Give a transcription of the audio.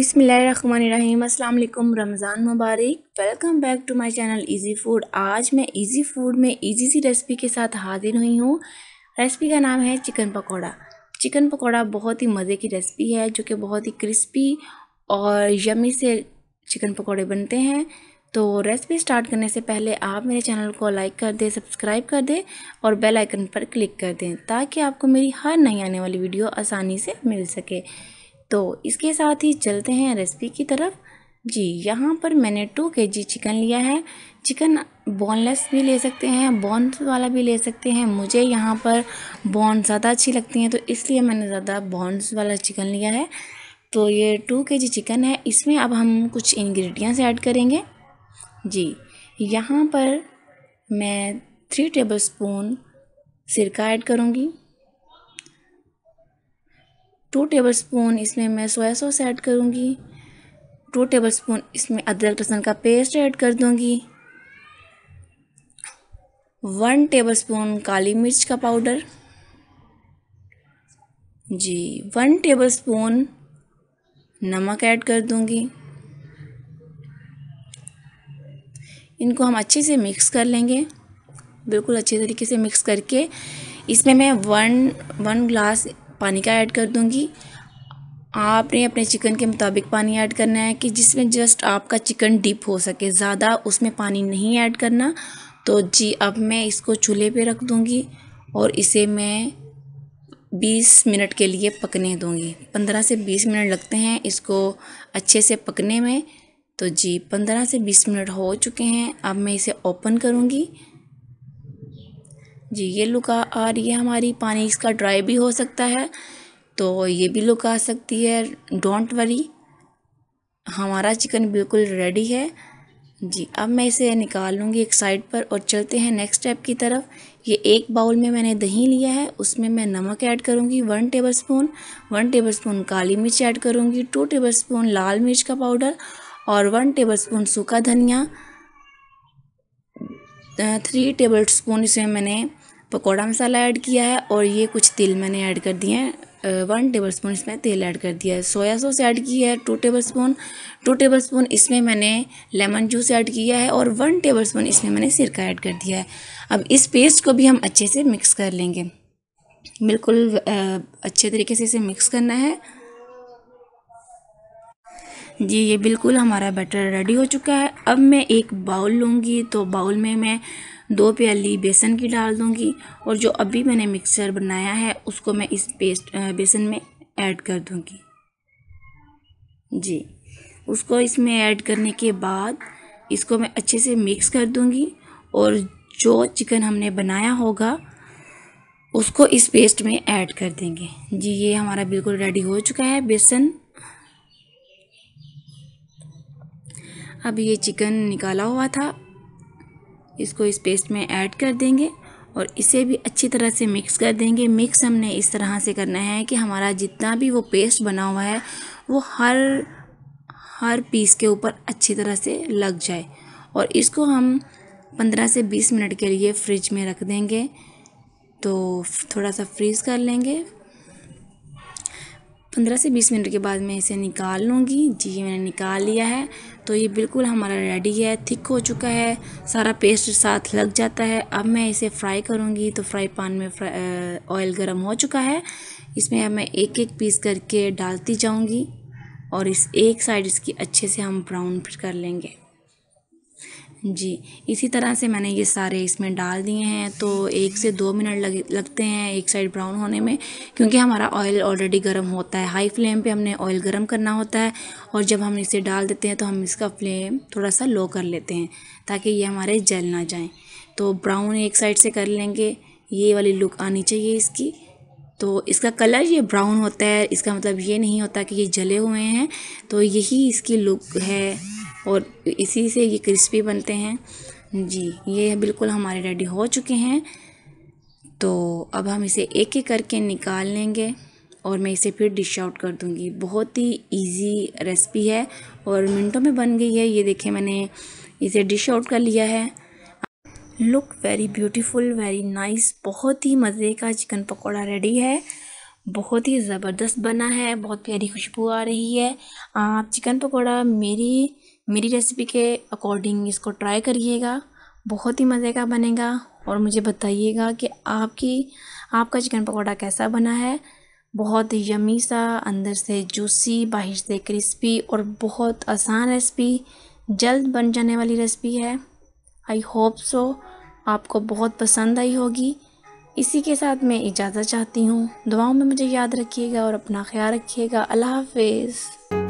अस्सलाम वालेकुम रमज़ान मुबारक welcome back to my channel Easy Food आज मैं इजी फूड में इजी सी रेसिपी के साथ हाजिर हुई हूँ रेसिपी का नाम है चिकन पकोड़ा चिकन पकोड़ा बहुत ही मज़े की रेसिपी है जो कि बहुत ही क्रिस्पी और यमी से चिकन पकोड़े बनते हैं तो रेसिपी स्टार्ट करने से पहले आप मेरे चैनल को लाइक कर दें सब्सक्राइब कर दें और बेल आइकन पर क्लिक कर दें ताकि आपको मेरी हर नई आने वाली वीडियो आसानी से मिल सके तो इसके साथ ही चलते हैं रेसिपी की तरफ जी यहाँ पर मैंने टू के जी चिकन लिया है चिकन बोनलेस भी ले सकते हैं बोन्स वाला भी ले सकते हैं मुझे यहाँ पर बोन ज़्यादा अच्छी लगती हैं तो इसलिए मैंने ज़्यादा बोन्स वाला चिकन लिया है तो ये टू के जी चिकन है इसमें अब हम कुछ इंग्रेडिएंट्स ऐड करेंगे जी यहाँ पर मैं थ्री टेबल स्पून सिरका ऐड करूँगी टू टेबल स्पून इसमें मैं सोया सॉस ऐड करूँगी टू टेबल स्पून इसमें अदरक लहसुन का पेस्ट ऐड कर दूँगी वन टेबल स्पून काली मिर्च का पाउडर जी वन टेबल स्पून नमक ऐड कर दूँगी इनको हम अच्छे से मिक्स कर लेंगे बिल्कुल अच्छे तरीके से मिक्स करके इसमें मैं वन वन ग्लास पानी का ऐड कर दूँगी आपने अपने चिकन के मुताबिक पानी ऐड करना है कि जिसमें जस्ट आपका चिकन डीप हो सके ज़्यादा उसमें पानी नहीं ऐड करना तो जी अब मैं इसको चूल्हे पे रख दूँगी और इसे मैं 20 मिनट के लिए पकने दूँगी 15 से 20 मिनट लगते हैं इसको अच्छे से पकने में तो जी 15 से 20 मिनट हो चुके हैं अब मैं इसे ओपन करूँगी जी ये लुक आ रही है हमारी पानी इसका ड्राई भी हो सकता है तो ये भी लुक आ सकती है डोंट वरी हमारा चिकन बिल्कुल रेडी है जी अब मैं इसे निकाल लूँगी एक साइड पर और चलते हैं नेक्स्ट स्टेप की तरफ ये एक बाउल में मैंने दही लिया है उसमें मैं नमक ऐड करूँगी one tablespoon one tablespoon काली मिर्च ऐड करूँगी टू टेबल स्पून लाल मिर्च का पाउडर और वन टेबल स्पून सूखा धनिया थ्री टेबल स्पून इसमें मैंने पकौड़ा मसाला ऐड किया है और ये कुछ तिल मैंने ऐड कर दिए हैं वन टेबल स्पून इसमें तेल ऐड कर दिया है सोया सॉस ऐड की है two tablespoon two tablespoon इसमें मैंने लेमन जूस ऐड किया है और वन टेबल स्पून इसमें मैंने सिरका ऐड कर दिया है अब इस पेस्ट को भी हम अच्छे से मिक्स कर लेंगे बिल्कुल अच्छे तरीके से इसे मिक्स करना है जी ये बिल्कुल हमारा बैटर रेडी हो चुका है अब मैं एक बाउल लूँगी तो बाउल में मैं दो प्याली बेसन की डाल दूँगी और जो अभी मैंने मिक्सचर बनाया है उसको मैं इस पेस्ट बेसन में ऐड कर दूँगी जी उसको इसमें ऐड करने के बाद इसको मैं अच्छे से मिक्स कर दूँगी और जो चिकन हमने बनाया होगा उसको इस पेस्ट में ऐड कर देंगे जी ये हमारा बिल्कुल रेडी हो चुका है बेसन अब ये चिकन निकाला हुआ था इसको इस पेस्ट में ऐड कर देंगे और इसे भी अच्छी तरह से मिक्स कर देंगे मिक्स हमने इस तरह से करना है कि हमारा जितना भी वो पेस्ट बना हुआ है वो हर हर पीस के ऊपर अच्छी तरह से लग जाए और इसको हम 15 से 20 मिनट के लिए फ्रिज में रख देंगे तो थोड़ा सा फ्रीज़ कर लेंगे 15 से 20 मिनट के बाद मैं इसे निकाल लूँगी जी मैंने निकाल लिया है तो ये बिल्कुल हमारा रेडी है थिक हो चुका है सारा पेस्ट साथ लग जाता है अब मैं इसे फ्राई करूँगी तो फ्राई पान में ऑयल गर्म हो चुका है इसमें अब मैं एक एक पीस करके डालती जाऊँगी और इस एक साइड इसकी अच्छे से हम ब्राउन कर लेंगे जी इसी तरह से मैंने ये सारे इसमें डाल दिए हैं तो एक से दो मिनट लग लगते हैं एक साइड ब्राउन होने में क्योंकि हमारा ऑयल ऑलरेडी गर्म होता है हाई फ्लेम पे हमने ऑयल गर्म करना होता है और जब हम इसे डाल देते हैं तो हम इसका फ्लेम थोड़ा सा लो कर लेते हैं ताकि ये हमारे जल ना जाएँ तो ब्राउन एक साइड से कर लेंगे ये वाली लुक आनी चाहिए इसकी तो इसका कलर ये ब्राउन होता है इसका मतलब ये नहीं होता कि ये जले हुए हैं तो यही इसकी लुक है और इसी से ये क्रिस्पी बनते हैं जी ये बिल्कुल हमारे रेडी हो चुके हैं तो अब हम इसे एक एक करके निकाल लेंगे और मैं इसे फिर डिश आउट कर दूंगी बहुत ही इजी रेसिपी है और मिनटों में बन गई है ये देखिए मैंने इसे डिश आउट कर लिया है look very beautiful very nice बहुत ही मज़े का चिकन पकौड़ा रेडी है बहुत ही ज़बरदस्त बना है बहुत प्यारी खुशबू आ रही है आप चिकन पकौड़ा मेरी मेरी रेसिपी के अकॉर्डिंग इसको ट्राई करिएगा बहुत ही मज़े का बनेगा और मुझे बताइएगा कि आपकी आपका चिकन पकौड़ा कैसा बना है बहुत यमी सा अंदर से जूसी बाहर से क्रिस्पी और बहुत आसान रेसिपी जल्द बन जाने वाली रेसिपी है आई होप सो आपको बहुत पसंद आई होगी इसी के साथ मैं इजाज़त चाहती हूँ दुआओं में मुझे याद रखिएगा और अपना ख्याल रखिएगा अल्लाह हाफिज़